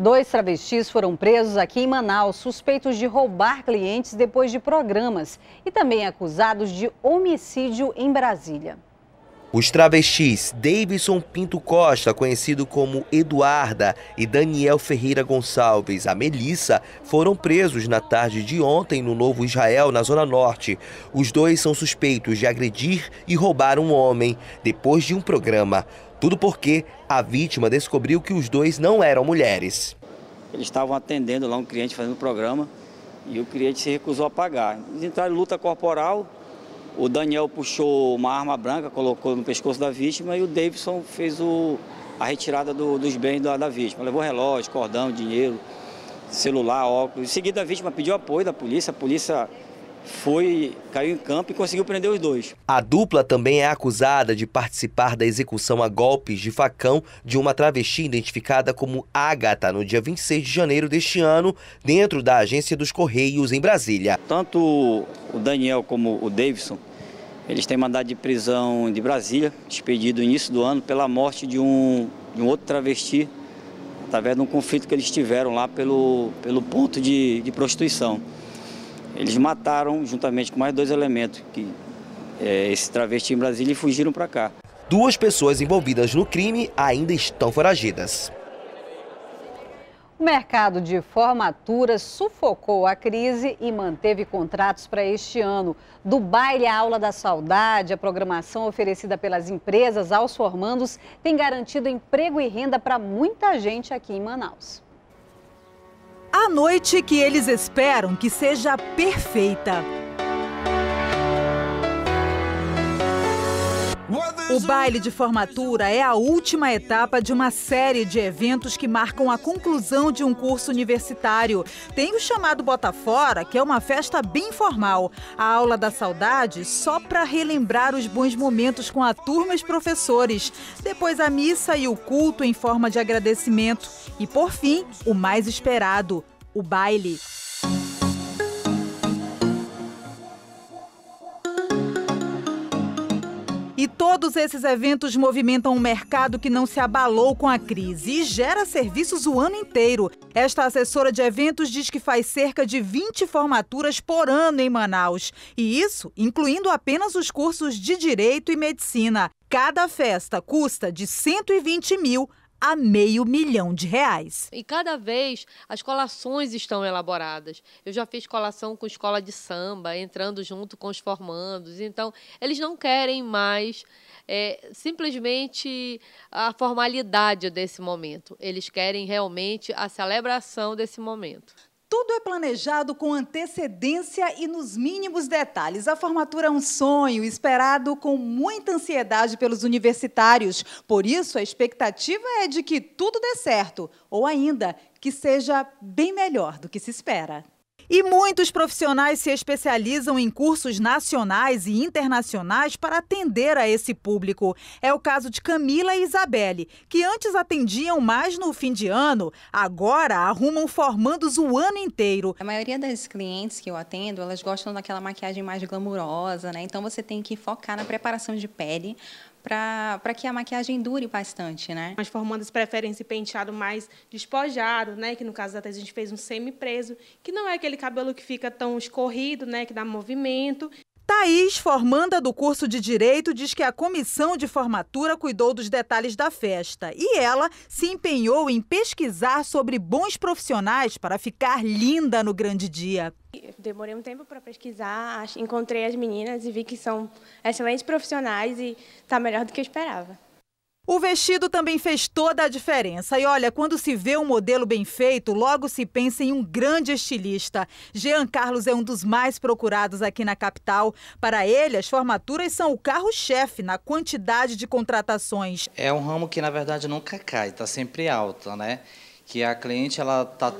Dois travestis foram presos aqui em Manaus, suspeitos de roubar clientes depois de programas e também acusados de homicídio em Brasília. Os travestis Davidson Pinto Costa, conhecido como Eduarda, e Daniel Ferreira Gonçalves, a Melissa, foram presos na tarde de ontem no Novo Israel, na Zona Norte. Os dois são suspeitos de agredir e roubar um homem depois de um programa. Tudo porque a vítima descobriu que os dois não eram mulheres. Eles estavam atendendo lá um cliente fazendo programa e o cliente se recusou a pagar. Eles entraram em luta corporal o Daniel puxou uma arma branca, colocou no pescoço da vítima e o Davidson fez o, a retirada do, dos bens da, da, vítima. Levou relógio, cordão, dinheiro, celular, óculos. Em seguida, a vítima pediu apoio da polícia. A polícia foi, caiu em campo e conseguiu prender os dois. A dupla também é acusada de participar da execução a golpes de facão de uma travesti identificada como Ágata no dia 26 de janeiro deste ano, dentro da agência dos Correios em Brasília. Tanto o Daniel como o Davidson eles têm mandado de prisão de Brasília, expedido no início do ano, pela morte de um, de um outro travesti, através de um conflito que eles tiveram lá pelo, pelo ponto de, de prostituição. Eles mataram, juntamente com mais dois elementos, que, é, esse travesti em Brasília e fugiram para cá. Duas pessoas envolvidas no crime ainda estão foragidas. O mercado de formaturas sufocou a crise e manteve contratos para este ano. Do baile à aula da saudade, a programação oferecida pelas empresas aos formandos tem garantido emprego e renda para muita gente aqui em Manaus. A noite que eles esperam que seja perfeita. O baile de formatura é a última etapa de uma série de eventos que marcam a conclusão de um curso universitário. Tem o chamado Fora, que é uma festa bem formal. A aula da saudade só para relembrar os bons momentos com a turma e os professores. Depois a missa e o culto em forma de agradecimento. E por fim, o mais esperado, o baile. E todos esses eventos movimentam um mercado que não se abalou com a crise e gera serviços o ano inteiro. Esta assessora de eventos diz que faz cerca de 20 formaturas por ano em Manaus. E isso incluindo apenas os cursos de Direito e Medicina. Cada festa custa de 120 mil a meio milhão de reais. E cada vez as colações estão elaboradas. Eu já fiz colação com escola de samba, entrando junto com os formandos. Então, eles não querem mais é, simplesmente a formalidade desse momento. Eles querem realmente a celebração desse momento. Tudo é planejado com antecedência e nos mínimos detalhes. A formatura é um sonho esperado com muita ansiedade pelos universitários. Por isso, a expectativa é de que tudo dê certo, ou ainda que seja bem melhor do que se espera. E muitos profissionais se especializam em cursos nacionais e internacionais para atender a esse público. É o caso de Camila e Isabelle, que antes atendiam mais no fim de ano, agora arrumam formandos o ano inteiro. A maioria das clientes que eu atendo, elas gostam daquela maquiagem mais glamurosa, né? Então você tem que focar na preparação de pele para que a maquiagem dure bastante, né? As formandas preferem esse penteado mais despojado, né? Que no caso da Thais a gente fez um semi-preso, que não é aquele cabelo que fica tão escorrido, né? Que dá movimento. Thaís, formanda do curso de Direito, diz que a comissão de formatura cuidou dos detalhes da festa e ela se empenhou em pesquisar sobre bons profissionais para ficar linda no grande dia. Demorei um tempo para pesquisar, encontrei as meninas e vi que são excelentes profissionais e está melhor do que eu esperava. O vestido também fez toda a diferença. E olha, quando se vê um modelo bem feito, logo se pensa em um grande estilista. Jean Carlos é um dos mais procurados aqui na capital. Para ele, as formaturas são o carro-chefe na quantidade de contratações. É um ramo que, na verdade, nunca cai, está sempre alta, né? Que a cliente ela está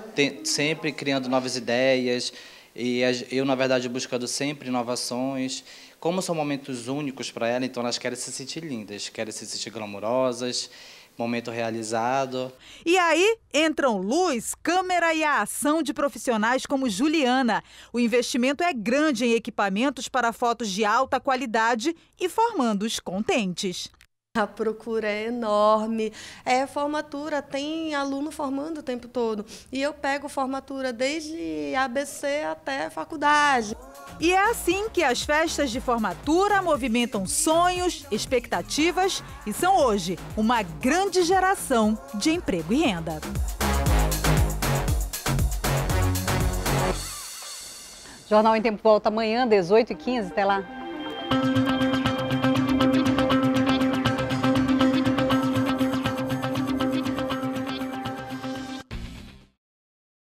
sempre criando novas ideias e eu, na verdade, buscando sempre inovações. Como são momentos únicos para ela, então elas querem se sentir lindas, querem se sentir glamurosas, momento realizado. E aí entram luz, câmera e a ação de profissionais como Juliana. O investimento é grande em equipamentos para fotos de alta qualidade e formando-os contentes. A procura é enorme. É formatura, tem aluno formando o tempo todo. E eu pego formatura desde ABC até faculdade. E é assim que as festas de formatura movimentam sonhos, expectativas e são hoje uma grande geração de emprego e renda. Jornal em Tempo volta amanhã, 18h15. Até lá.